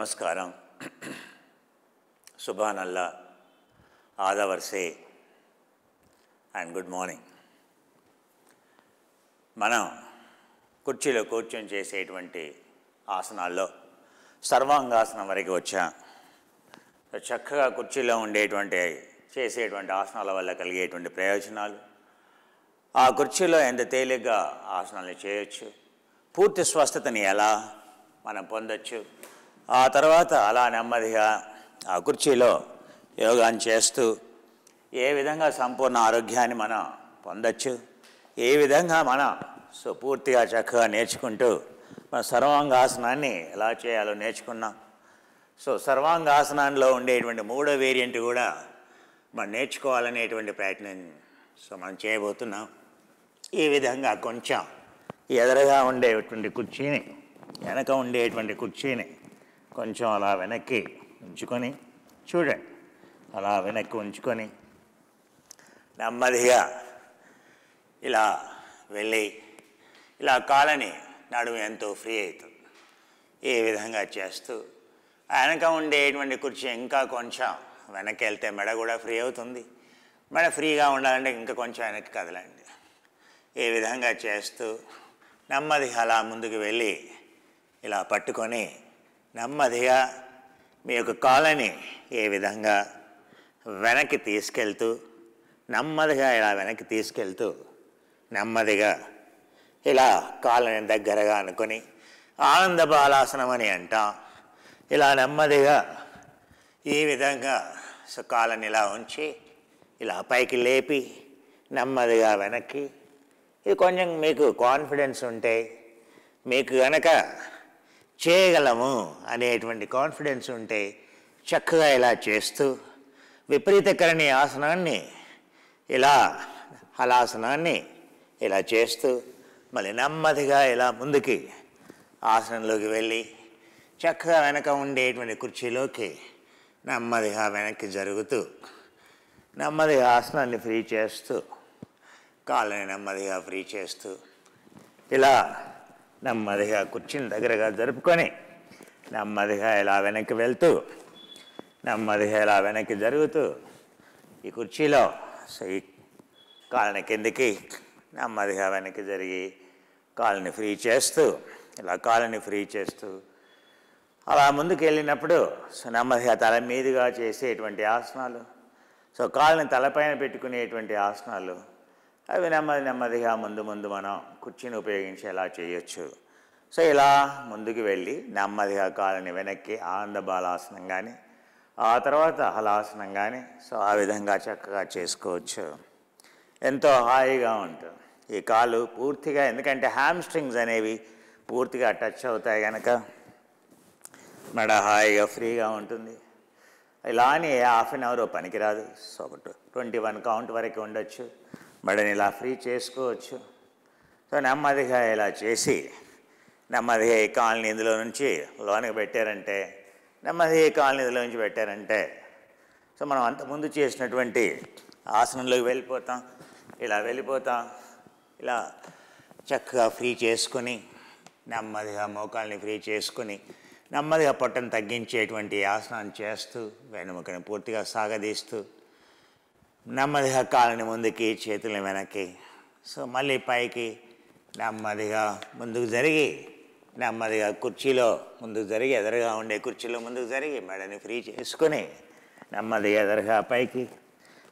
నమస్కారం సుభానల్లా ఆదవర్సే అండ్ గుడ్ మార్నింగ్ మనం కుర్చీలో కూర్చొని చేసేటువంటి ఆసనాల్లో సర్వాంగాసనం వరకు వచ్చాం చక్కగా కుర్చీలో ఉండేటువంటి చేసేటువంటి ఆసనాల వల్ల కలిగేటువంటి ప్రయోజనాలు ఆ కుర్చీలో ఎంత తేలిగ్గా ఆసనాలు చేయొచ్చు పూర్తి స్వస్థతని ఎలా మనం పొందొచ్చు ఆ తర్వాత అలా నెమ్మదిగా ఆ కుర్చీలో యోగాన్ని చేస్తూ ఏ విధంగా సంపూర్ణ ఆరోగ్యాన్ని మనం పొందొచ్చు ఏ విధంగా మనం సో పూర్తిగా చక్కగా నేర్చుకుంటూ మన సర్వాంగాసనాన్ని ఎలా చేయాలో నేర్చుకున్నాం సో సర్వాంగాసనంలో ఉండేటువంటి మూడో వేరియంట్ కూడా మనం నేర్చుకోవాలనేటువంటి ప్రయత్నం సో మనం చేయబోతున్నాం ఈ విధంగా కొంచెం ఎదరగా ఉండేటువంటి కుర్చీని వెనక ఉండేటువంటి కుర్చీని కొంచెం అలా వెనక్కి ఉంచుకొని చూడండి అలా వెనక్కి ఉంచుకొని నెమ్మదిగా ఇలా వెళ్ళి ఇలా కాలని నడుము ఎంతో ఫ్రీ అవుతుంది ఏ విధంగా చేస్తూ వెనక ఉండేటువంటి కుర్చీ ఇంకా కొంచెం వెనక్కి వెళ్తే మెడ కూడా ఫ్రీ అవుతుంది మెడ ఫ్రీగా ఉండాలంటే ఇంకా కొంచెం వెనక్కి కదలండి ఏ విధంగా చేస్తూ నెమ్మదిగా అలా ముందుకు వెళ్ళి ఇలా పట్టుకొని నెమ్మదిగా మీ యొక్క కాలనీ ఏ విధంగా వెనక్కి తీసుకెళ్తూ నెమ్మదిగా ఇలా వెనక్కి తీసుకెళ్తూ నెమ్మదిగా ఇలా కాలనీ దగ్గరగా అనుకొని ఆనంద బాలాసనం అని అంటాం ఇలా నెమ్మదిగా ఈ విధంగా సో ఇలా ఉంచి ఇలా పైకి లేపి నెమ్మదిగా వెనక్కి ఇది కొంచెం మీకు కాన్ఫిడెన్స్ ఉంటే మీకు కనుక చేయగలము అనేటువంటి కాన్ఫిడెన్స్ ఉంటే చక్కగా ఇలా చేస్తూ విపరీతకరణి ఆసనాన్ని ఇలా హలాసనాన్ని ఇలా చేస్తూ మళ్ళీ నెమ్మదిగా ఇలా ముందుకి ఆసనంలోకి వెళ్ళి చక్కగా వెనక ఉండేటువంటి కుర్చీలోకి నెమ్మదిగా వెనక్కి జరుగుతూ నెమ్మదిగా ఆసనాన్ని ఫ్రీ చేస్తూ కాళ్ళని నెమ్మదిగా ఫ్రీ చేస్తూ ఇలా నెమ్మదిగా కుర్చీని దగ్గరగా జరుపుకొని నెమ్మదిగా ఇలా వెనక్కి వెళ్తూ నెమ్మదిగా ఇలా వెనక్కి జరుగుతూ ఈ కుర్చీలో సై కాళ్ళని కిందికి నెమ్మదిగా వెనక్కి జరిగి కాళ్ళని ఫ్రీ చేస్తూ ఇలా కాళ్ళని ఫ్రీ చేస్తూ అలా ముందుకు వెళ్ళినప్పుడు సో నెమ్మదిగా తల మీదుగా చేసేటువంటి ఆసనాలు సో కాళ్ళని తలపైన పెట్టుకునేటువంటి ఆసనాలు అవి నెమ్మది నెమ్మదిగా ముందు ముందు మనం కుర్చీని ఉపయోగించి ఎలా చేయొచ్చు సో ఇలా ముందుకు వెళ్ళి నెమ్మదిగా కాలని వెనక్కి ఆనంద బాలాసనం కానీ ఆ తర్వాత హలాసనం కానీ సో ఆ విధంగా చక్కగా చేసుకోవచ్చు ఎంతో హాయిగా ఉంటుంది ఈ కాలు పూర్తిగా ఎందుకంటే హ్యామ్స్ట్రింగ్స్ అనేవి పూర్తిగా టచ్ అవుతాయి కనుక మెడ హాయిగా ఫ్రీగా ఉంటుంది ఇలా అని హాఫ్ అన్ అవర్ పనికిరాదు సో ట్వంటీ వన్ కౌంట్ వరకు ఉండొచ్చు మెడని ఇలా ఫ్రీ చేసుకోవచ్చు సో నెమ్మదిగా ఇలా చేసి నెమ్మదిగా ఈ కాలనీ ఇందులో నుంచి లోనికి పెట్టారంటే నెమ్మదిగా ఈ కాలనీ ఇందులో నుంచి పెట్టారంటే సో మనం అంతకుముందు చేసినటువంటి ఆసనంలోకి వెళ్ళిపోతాం ఇలా వెళ్ళిపోతాం ఇలా చక్కగా ఫ్రీ చేసుకొని నెమ్మదిగా మోకాల్ని ఫ్రీ చేసుకొని నెమ్మదిగా పొట్టను తగ్గించేటువంటి ఆసనాన్ని చేస్తూ వెనుముకని పూర్తిగా సాగదీస్తూ నెమ్మదిగా కాళ్ళని ముందుకి చేతులని వెనక్కి సో మళ్ళీ పైకి నెమ్మదిగా ముందుకు జరిగి నెమ్మదిగా కుర్చీలో ముందుకు జరిగి ఎదురుగా ఉండే కుర్చీలో ముందుకు జరిగి మెడని ఫ్రీ చేసుకొని నెమ్మదిగా ఎదురుగా పైకి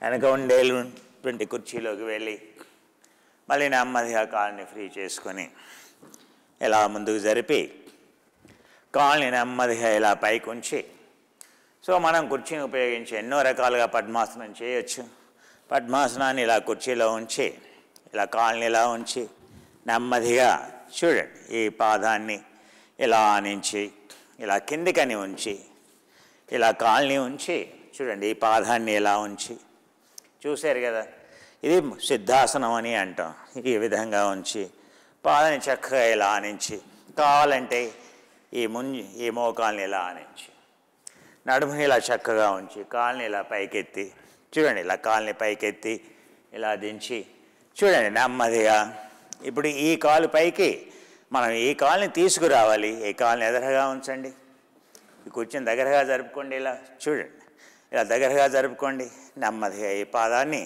వెనక ఉండేటువంటి కుర్చీలోకి వెళ్ళి మళ్ళీ నెమ్మదిగా కాళ్ళని ఫ్రీ చేసుకొని ఇలా ముందుకు జరిపి కాళ్ళని నెమ్మదిగా ఇలా పైకి ఉంచి సో మనం కుర్చీని ఉపయోగించి ఎన్నో రకాలుగా పద్మాసనం చేయొచ్చు పద్మాసనాన్ని ఇలా కుర్చీలో ఉంచి ఇలా కాళ్ళని ఇలా ఉంచి నెమ్మదిగా చూడండి ఈ పాదాన్ని ఇలా ఆనించి ఇలా కిందికని ఉంచి ఇలా కాల్ని ఉంచి చూడండి ఈ పాదాన్ని ఇలా ఉంచి చూశారు కదా ఇది సిద్ధాసనం అని అంటాం ఈ విధంగా ఉంచి పాదాన్ని చక్కగా ఇలా ఆనించి కావాలంటే ఈ ముంజి ఈ మోకాల్ని ఇలా ఆనించి నడుముని ఇలా చక్కగా ఉంచి కాల్ని ఇలా పైకెత్తి చూడండి ఇలా కాల్ని పైకెత్తి ఇలా దించి చూడండి నెమ్మదిగా ఇప్పుడు ఈ కాలు పైకి మనం ఈ కాల్ని తీసుకురావాలి ఈ కాల్ని ఎదరగా ఉంచండి ఈ కూర్చొని దగ్గరగా జరుపుకోండి ఇలా చూడండి ఇలా దగ్గరగా జరుపుకోండి నెమ్మదిగా ఈ పాదాన్ని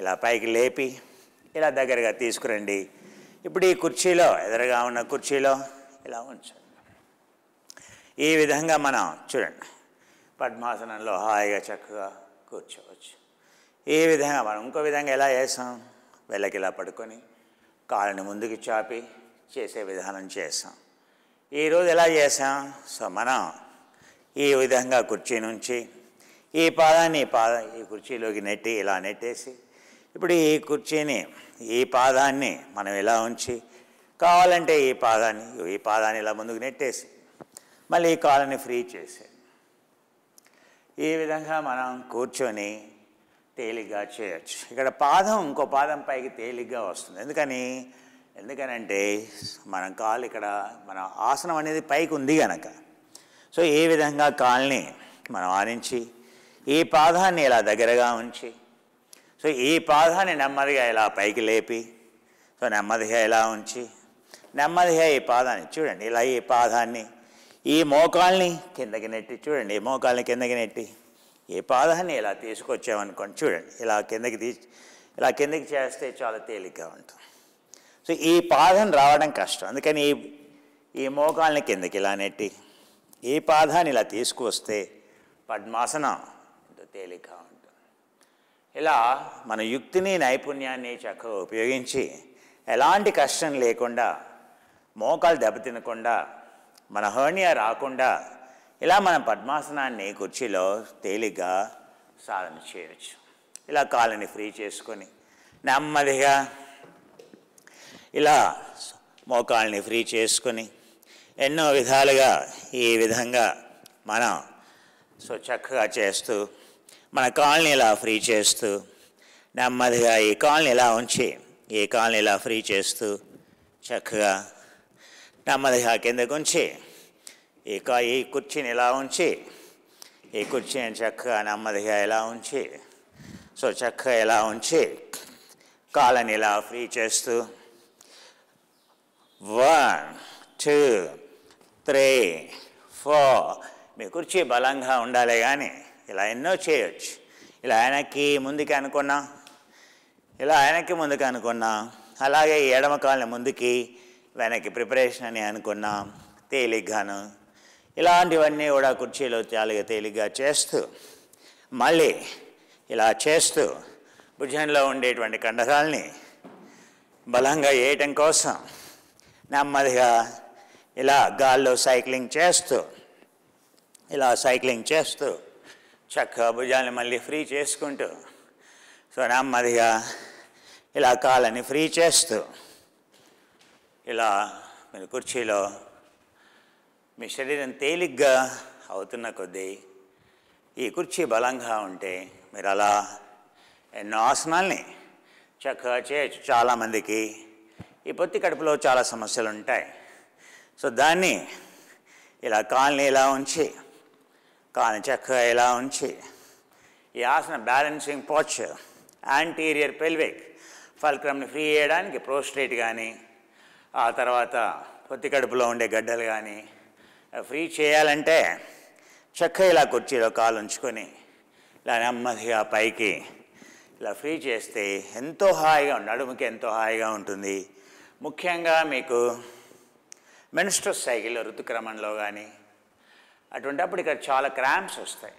ఇలా పైకి లేపి ఇలా దగ్గరగా తీసుకురండి ఇప్పుడు ఈ కుర్చీలో ఎదురుగా ఉన్న కుర్చీలో ఇలా ఉంచండి ఈ విధంగా మనం చూడండి పద్మాసనంలో హాయిగా చక్కగా కూర్చోవచ్చు ఈ విధంగా మనం ఇంకో విధంగా ఎలా చేస్తాం వెళ్ళకి ఇలా పడుకొని కాళ్ళని ముందుకు చాపి చేసే విధానం చేసాం ఈరోజు ఎలా చేసాం సో మనం ఈ విధంగా కుర్చీ నుంచి ఈ పాదాన్ని ఈ పాద ఈ కుర్చీలోకి నెట్టి ఇలా నెట్టేసి ఇప్పుడు ఈ కుర్చీని ఈ పాదాన్ని మనం ఇలా ఉంచి కావాలంటే ఈ పాదాన్ని ఈ పాదాన్ని ఇలా ముందుకు నెట్టేసి మళ్ళీ ఈ కాలని ఫ్రీ చేసే ఈ విధంగా మనం కూర్చొని తేలిగ్గా చేయొచ్చు ఇక్కడ పాదం ఇంకో పాదం పైకి తేలిగ్గా వస్తుంది ఎందుకని ఎందుకనంటే మనం కాలు ఇక్కడ మన ఆసనం అనేది పైకి ఉంది కనుక సో ఏ విధంగా కాల్ని మనం ఆనించి ఈ పాదాన్ని ఇలా దగ్గరగా ఉంచి సో ఈ పాదాన్ని నెమ్మదిగా ఇలా పైకి లేపి సో నెమ్మదిగా ఇలా ఉంచి నెమ్మదిగా ఈ పాదాన్ని చూడండి ఇలా ఈ పాదాన్ని ఈ మోకాల్ని కిందకి నెట్టి చూడండి ఈ మోకాల్ని కిందకి నెట్టి ఏ పాదాన్ని ఇలా తీసుకొచ్చామనుకోండి చూడండి ఇలా కిందకి తీ ఇలా కిందకి చేస్తే చాలా తేలిగ్గా ఉంటుంది సో ఈ పాదం రావడం కష్టం అందుకని ఈ ఈ మోకాల్ని కిందకి ఇలా నెట్టి ఈ పాదాన్ని ఇలా తీసుకువస్తే పద్మాసన తేలిగ్గా ఉంటుంది ఇలా మన యుక్తిని నైపుణ్యాన్ని చక్కగా ఉపయోగించి ఎలాంటి కష్టం లేకుండా మోకాలు దెబ్బతినకుండా మన హర్నియా రాకుండా ఇలా మన పద్మాసనాన్ని కుర్చీలో తేలిగ్గా సాధన చేయవచ్చు ఇలా కాళ్ళని ఫ్రీ చేసుకొని నెమ్మదిగా ఇలా మోకాళ్ళని ఫ్రీ చేసుకొని ఎన్నో విధాలుగా ఈ విధంగా మనం సో చక్కగా చేస్తూ మన కాళ్ళని ఇలా ఫ్రీ చేస్తూ నెమ్మదిగా ఈ కాళ్ళని ఇలా ఉంచి ఈ కాళ్ళని ఇలా ఫ్రీ చేస్తూ చక్కగా నెమ్మదిగా కిందకు ఉంచి ఇక ఈ కుర్చీని ఇలా ఉంచి ఈ కుర్చీని చక్కగా నెమ్మదిగా ఇలా ఉంచి సో చక్కగా ఇలా ఉంచి కాళ్ళని ఇలా ఫ్రీ చేస్తూ వన్ టూ త్రీ ఫోర్ మీ కుర్చీ బలంగా ఉండాలి కానీ ఇలా ఎన్నో చేయొచ్చు ఇలా ఆయనకి ముందుకి అనుకున్నా ఇలా ఆయనకి ముందుకు అనుకున్నా అలాగే ఎడమ కాళ్ళని ముందుకి వెనక్కి ప్రిపరేషన్ అని అనుకున్నాం తేలిగ్గాను ఇలాంటివన్నీ కూడా కుర్చీలో చాలా తేలిగ్గా చేస్తూ మళ్ళీ ఇలా చేస్తూ భుజంలో ఉండేటువంటి కండరాల్ని బలంగా వేయటం కోసం నెమ్మదిగా ఇలా గాల్లో సైక్లింగ్ చేస్తూ ఇలా సైక్లింగ్ చేస్తూ చక్కగా భుజాన్ని మళ్ళీ ఫ్రీ చేసుకుంటూ సో నెమ్మదిగా ఇలా కాళ్ళని ఫ్రీ చేస్తూ ఇలా మీరు కుర్చీలో మీ శరీరం తేలిగ్గా అవుతున్న కొద్దీ ఈ కుర్చీ బలంగా ఉంటే మీరు అలా ఎన్నో ఆసనాల్ని చక్కగా చేయొచ్చు చాలామందికి ఈ పొత్తి కడుపులో చాలా సమస్యలు ఉంటాయి సో దాన్ని ఇలా కాల్ని ఇలా ఉంచి కాల్ని చక్కగా ఇలా ఉంచి ఈ ఆసన బ్యాలెన్సింగ్ పోచ్ యాంటీరియర్ పెల్విక్ ఫల్క్రమ్ని ఫ్రీ చేయడానికి ప్రోస్ట్రేట్ కానీ ఆ తర్వాత పొత్తి కడుపులో ఉండే గడ్డలు కానీ ఫ్రీ చేయాలంటే చక్క ఇలా కుర్చీలో కాలు ఉంచుకొని ఇలా నెమ్మదిగా పైకి ఇలా ఫ్రీ చేస్తే ఎంతో హాయిగా అడుముకి ఎంతో హాయిగా ఉంటుంది ముఖ్యంగా మీకు మెనిస్ట్రస్ సైకిల్ ఋతుక్రమంలో కానీ అటువంటిప్పుడు ఇక్కడ చాలా క్రాంప్స్ వస్తాయి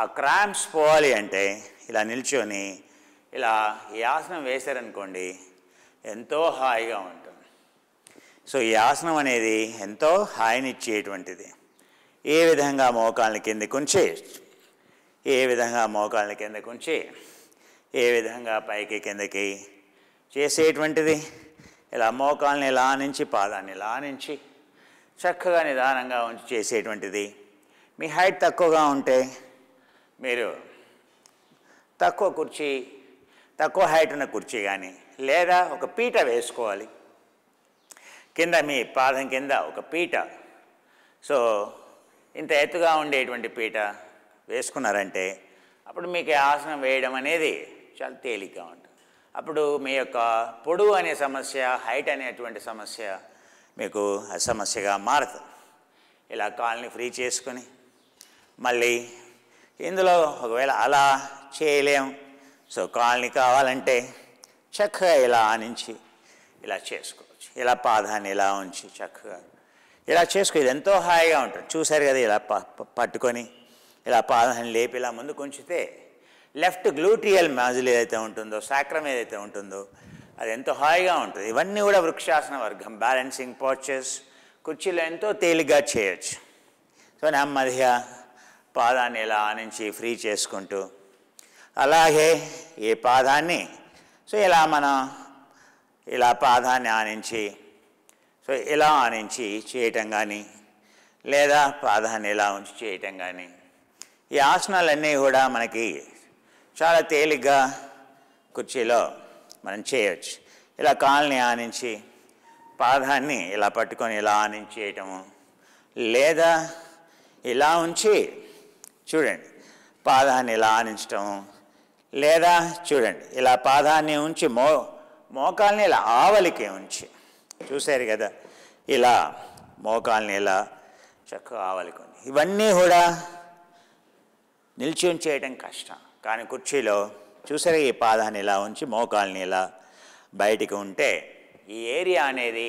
ఆ క్రాంప్స్ పోవాలి అంటే ఇలా నిల్చొని ఇలా ఈ ఆసనం వేశారనుకోండి ఎంతో హాయిగా ఉంటుంది సో ఈ ఆసనం అనేది ఎంతో హాయినిచ్చేటువంటిది ఏ విధంగా మోకాళ్ళని కిందకు ఉంచి ఏ విధంగా మోకాళ్ళని కిందకు ఉంచి ఏ విధంగా పైకి కిందకి చేసేటువంటిది ఇలా మోకాల్ని ఇలా నుంచి పాదాన్ని ఇలా నుంచి చక్కగా నిదానంగా ఉంచి చేసేటువంటిది మీ హైట్ తక్కువగా ఉంటే మీరు తక్కువ కుర్చీ తక్కువ హైట్ ఉన్న కుర్చీ కానీ లేదా ఒక పీట వేసుకోవాలి కింద మీ పాదం కింద ఒక పీట సో ఇంత ఎత్తుగా ఉండేటువంటి పీట వేసుకున్నారంటే అప్పుడు మీకు ఆసనం వేయడం అనేది చాలా తేలిగ్గా ఉంటుంది అప్పుడు మీ యొక్క పొడవు అనే సమస్య హైట్ అనేటువంటి సమస్య మీకు సమస్యగా మారుతుంది ఇలా కాల్ని ఫ్రీ చేసుకొని మళ్ళీ ఇందులో ఒకవేళ అలా చేయలేం సో కాల్ని కావాలంటే చక్కగా ఇలా ఆనించి ఇలా చేసుకోవచ్చు ఇలా పాదాన్ని ఇలా ఉంచి చక్కగా ఇలా చేసుకో ఇది ఎంతో హాయిగా ఉంటుంది చూశారు కదా ఇలా పట్టుకొని ఇలా పాదాన్ని లేపి ఇలా ముందు ఉంచితే లెఫ్ట్ గ్లూటియల్ మ్యాజిల్ ఏదైతే ఉంటుందో సాక్రం ఏదైతే ఉంటుందో అది ఎంతో హాయిగా ఉంటుంది ఇవన్నీ కూడా వృక్షాసన వర్గం బ్యాలెన్సింగ్ పోచెస్ కుర్చీలో ఎంతో తేలిగ్గా చేయొచ్చు సో నెమ్మదిగా పాదాన్ని ఇలా ఆనించి ఫ్రీ చేసుకుంటూ అలాగే ఈ పాదాన్ని సో ఇలా మనం ఇలా పాదాన్ని ఆనించి సో ఇలా ఆనించి చేయటం కానీ లేదా పాదాన్ని ఇలా ఉంచి చేయటం కానీ ఈ ఆసనాలన్నీ కూడా మనకి చాలా తేలిగ్గా కుర్చీలో మనం చేయవచ్చు ఇలా కాల్ని ఆనించి పాదాన్ని ఇలా పట్టుకొని ఇలా ఆనించి చేయటము లేదా ఇలా ఉంచి చూడండి పాదాన్ని ఇలా ఆనించటము లేదా చూడండి ఇలా పాదాన్ని ఉంచి మో మోకాల్ని ఇలా ఆవలికే ఉంచి చూశారు కదా ఇలా మోకాల్ని ఇలా చక్కగా ఆవలికి ఉంది ఇవన్నీ కూడా నిలిచి ఉంచేయటం కష్టం కానీ కుర్చీలో చూసారు ఈ పాదాన్ని ఇలా ఉంచి మోకాల్ని ఇలా బయటికి ఉంటే ఈ ఏరియా అనేది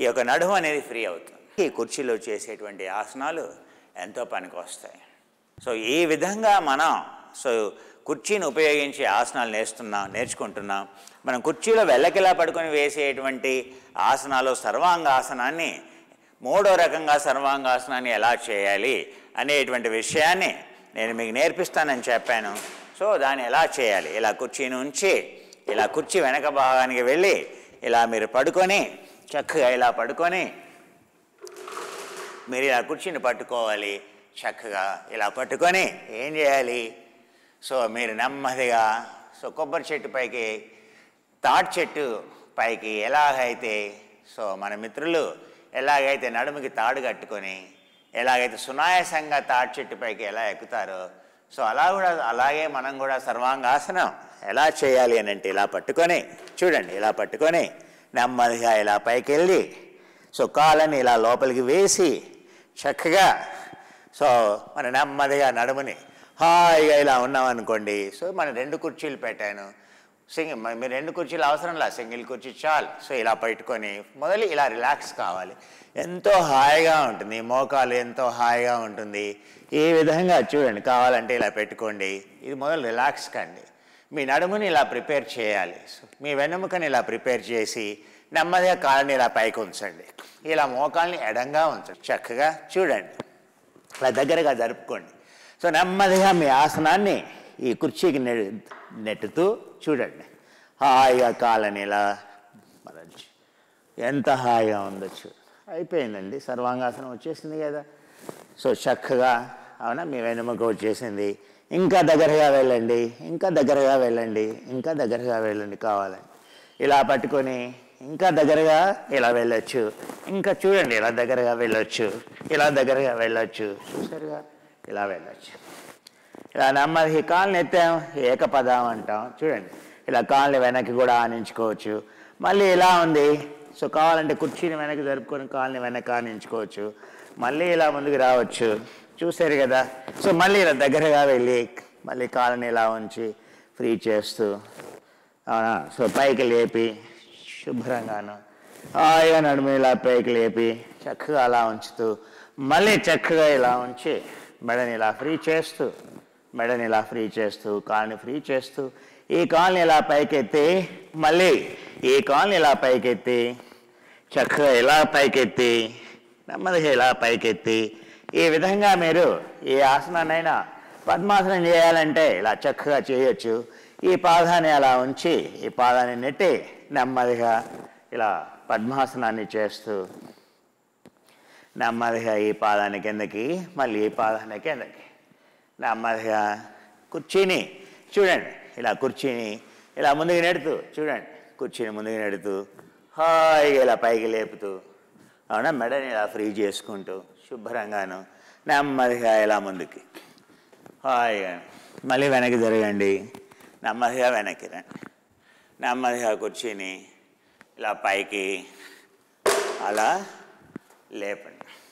ఈ యొక్క నడుము అనేది ఫ్రీ అవుతుంది ఈ కుర్చీలో చేసేటువంటి ఆసనాలు ఎంతో పనికి వస్తాయి సో ఈ విధంగా మనం సో కుర్చీని ఉపయోగించి ఆసనాలు నేర్చుతున్నాం నేర్చుకుంటున్నాం మనం కుర్చీలో వెళ్ళకిలా పడుకొని వేసేటువంటి ఆసనాలు సర్వాంగాసనాన్ని మూడో రకంగా సర్వాంగాసనాన్ని ఎలా చేయాలి అనేటువంటి విషయాన్ని నేను మీకు నేర్పిస్తానని చెప్పాను సో దాన్ని ఎలా చేయాలి ఇలా కుర్చీని ఉంచి ఇలా కుర్చీ వెనక భాగానికి వెళ్ళి ఇలా మీరు పడుకొని చక్కగా ఇలా పడుకొని మీరు ఇలా కుర్చీని పట్టుకోవాలి చక్కగా ఇలా పట్టుకొని ఏం చేయాలి సో మీరు నెమ్మదిగా సో కొబ్బరి చెట్టు పైకి తాటి చెట్టు పైకి ఎలాగైతే సో మన మిత్రులు ఎలాగైతే నడుముకి తాడు కట్టుకొని ఎలాగైతే సునాయాసంగా తాటి చెట్టు పైకి ఎలా ఎక్కుతారో సో అలా కూడా అలాగే మనం కూడా సర్వాంగాసనం ఎలా చేయాలి అని అంటే ఇలా పట్టుకొని చూడండి ఇలా పట్టుకొని నెమ్మదిగా ఇలా పైకి వెళ్ళి సో కాళ్ళని ఇలా లోపలికి వేసి చక్కగా సో మన నెమ్మదిగా నడుముని హాయిగా ఇలా ఉన్నాం అనుకోండి సో మన రెండు కుర్చీలు పెట్టాను సింగిల్ మీరు రెండు కుర్చీలు అవసరంలా సింగిల్ కుర్చీ చాలు సో ఇలా పెట్టుకొని మొదలు ఇలా రిలాక్స్ కావాలి ఎంతో హాయిగా ఉంటుంది మోకాలు ఎంతో హాయిగా ఉంటుంది ఈ విధంగా చూడండి కావాలంటే ఇలా పెట్టుకోండి ఇది మొదలు రిలాక్స్ కండి మీ నడుముని ఇలా ప్రిపేర్ చేయాలి మీ వెన్నెముకని ఇలా ప్రిపేర్ చేసి నెమ్మదిగా కాళ్ళని ఇలా పైకి ఉంచండి ఇలా మోకాల్ని ఎడంగా ఉంచండి చక్కగా చూడండి ఇలా దగ్గరగా జరుపుకోండి సో నెమ్మదిగా మీ ఆసనాన్ని ఈ కుర్చీకి నెట్టుతూ చూడండి హాయిగా కాలని ఇలా మరల్చి ఎంత హాయిగా ఉందో చూడు అయిపోయిందండి సర్వాంగాసనం వచ్చేసింది కదా సో చక్కగా అవునా మీ వెనుమక వచ్చేసింది ఇంకా దగ్గరగా వెళ్ళండి ఇంకా దగ్గరగా వెళ్ళండి ఇంకా దగ్గరగా వెళ్ళండి కావాలండి ఇలా పట్టుకొని ఇంకా దగ్గరగా ఇలా వెళ్ళొచ్చు ఇంకా చూడండి ఇలా దగ్గరగా వెళ్ళొచ్చు ఇలా దగ్గరగా వెళ్ళొచ్చు చూసారుగా ఇలా వెళ్ళచ్చు ఇలా నెమ్మది కాళ్ళని ఎత్తాం ఏకపదం అంటాం చూడండి ఇలా కాళ్ళని వెనక్కి కూడా ఆనించుకోవచ్చు మళ్ళీ ఇలా ఉంది సో కావాలంటే కుర్చీని వెనక్కి జరుపుకొని కాళ్ళని వెనక్కి ఆనించుకోవచ్చు మళ్ళీ ఇలా ముందుకు రావచ్చు చూశారు కదా సో మళ్ళీ ఇలా దగ్గరగా వెళ్ళి మళ్ళీ కాళ్ళని ఇలా ఉంచి ఫ్రీ చేస్తూ అవునా సో పైకి లేపి శుభ్రంగాను హాయిగా నడుము ఇలా పైకి లేపి చక్కగా అలా ఉంచుతూ మళ్ళీ చక్కగా ఇలా ఉంచి మెడని ఇలా ఫ్రీ చేస్తూ మెడని ఇలా ఫ్రీ చేస్తూ కాల్ని ఫ్రీ చేస్తూ ఈ కాలుని ఇలా పైకెత్తి మళ్ళీ ఈ కాలుని ఇలా పైకెత్తి చక్కగా ఇలా పైకెత్తి నెమ్మదిగా ఇలా పైకెత్తి ఈ విధంగా మీరు ఏ ఆసనాన్నైనా పద్మాసనం చేయాలంటే ఇలా చక్కగా చేయొచ్చు ఈ పాదాన్ని అలా ఉంచి ఈ పాదాన్ని నెట్టి నెమ్మదిగా ఇలా పద్మాసనాన్ని చేస్తూ నెమ్మదిగా ఈ పాదాన్ని కిందకి మళ్ళీ ఈ పాదాన్ని కిందకి నెమ్మదిగా కుర్చీని చూడండి ఇలా కుర్చీని ఇలా ముందుకు నెడుతూ చూడండి కుర్చీని ముందుకు నెడుతూ హాయిగా ఇలా పైకి లేపుతూ అవునా మెడని ఇలా ఫ్రీ చేసుకుంటూ శుభ్రంగాను నెమ్మదిగా ఇలా ముందుకి హాయిగా మళ్ళీ వెనక్కి జరగండి నెమ్మదిగా వెనక్కి రండి నెమ్మదిగా కుర్చీని ఇలా పైకి అలా 11